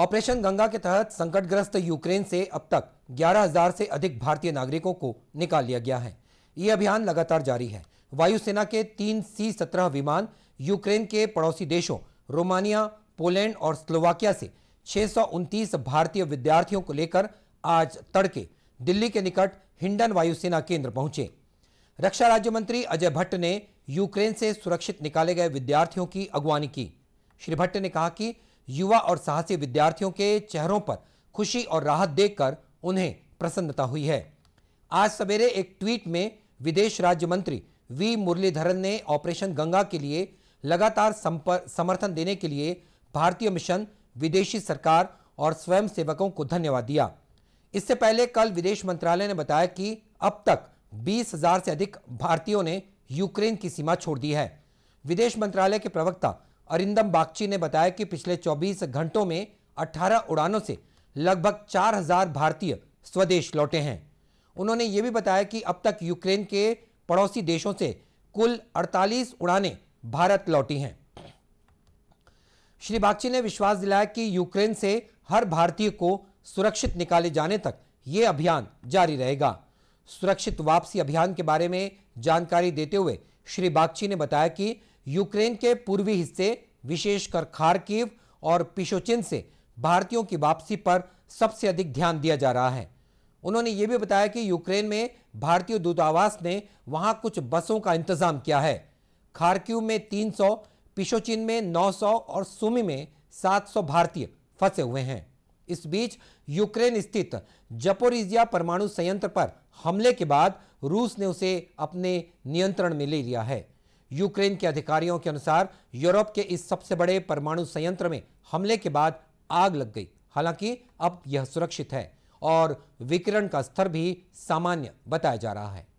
operation Ganga के तहत संकटग्रस्त यूक्रेन से अब तक 11,000 से अधिक भारतीय नागरिकों को निकाल लिया गया है ये अभियान लगातार जारी है वायुसेना के तीन सी सत्रह विमान यूक्रेन के पड़ोसी देशों रोमानिया पोलैंड और स्लोवाकिया से छह भारतीय विद्यार्थियों को लेकर आज तड़के दिल्ली के निकट हिंडन वायुसेना केंद्र पहुंचे रक्षा राज्य मंत्री अजय भट्ट ने यूक्रेन से सुरक्षित निकाले गए विद्यार्थियों की अगवानी की श्री भट्ट ने कहा कि युवा और साहसी विद्यार्थियों के चेहरों पर खुशी और राहत देखकर उन्हें प्रसन्नता हुई है आज सवेरे एक ट्वीट में विदेश राज्य मंत्री वी मुरलीधरन ने ऑपरेशन गंगा के लिए लगातार समर्थन देने के लिए भारतीय मिशन विदेशी सरकार और स्वयंसेवकों को धन्यवाद दिया इससे पहले कल विदेश मंत्रालय ने बताया कि अब तक बीस हजार से अधिक भारतीयों ने यूक्रेन की सीमा छोड़ दी है विदेश मंत्रालय के प्रवक्ता अरिंदम बागची ने बताया कि पिछले 24 घंटों में 18 उड़ानों से लगभग 4000 भारतीय स्वदेश लौटे हैं उन्होंने ये भी बताया कि अब तक यूक्रेन के पड़ोसी देशों से कुल 48 उड़ानें भारत लौटी हैं श्री बागची ने विश्वास दिलाया कि यूक्रेन से हर भारतीय को सुरक्षित निकाले जाने तक ये अभियान जारी रहेगा सुरक्षित वापसी अभियान के बारे में जानकारी देते हुए श्री बागची ने बताया कि यूक्रेन के पूर्वी हिस्से विशेषकर खारकीव और पिशोचिन से भारतीयों की वापसी पर सबसे अधिक ध्यान दिया जा रहा है उन्होंने ये भी बताया कि यूक्रेन में भारतीय दूतावास ने वहां कुछ बसों का इंतजाम किया है खारकीव में 300, पिशोचिन में 900 और सुमी में 700 भारतीय फंसे हुए हैं इस बीच यूक्रेन स्थित जपोरिजिया परमाणु संयंत्र पर हमले के बाद रूस ने उसे अपने नियंत्रण में ले लिया है यूक्रेन के अधिकारियों के अनुसार यूरोप के इस सबसे बड़े परमाणु संयंत्र में हमले के बाद आग लग गई हालांकि अब यह सुरक्षित है और विकिरण का स्तर भी सामान्य बताया जा रहा है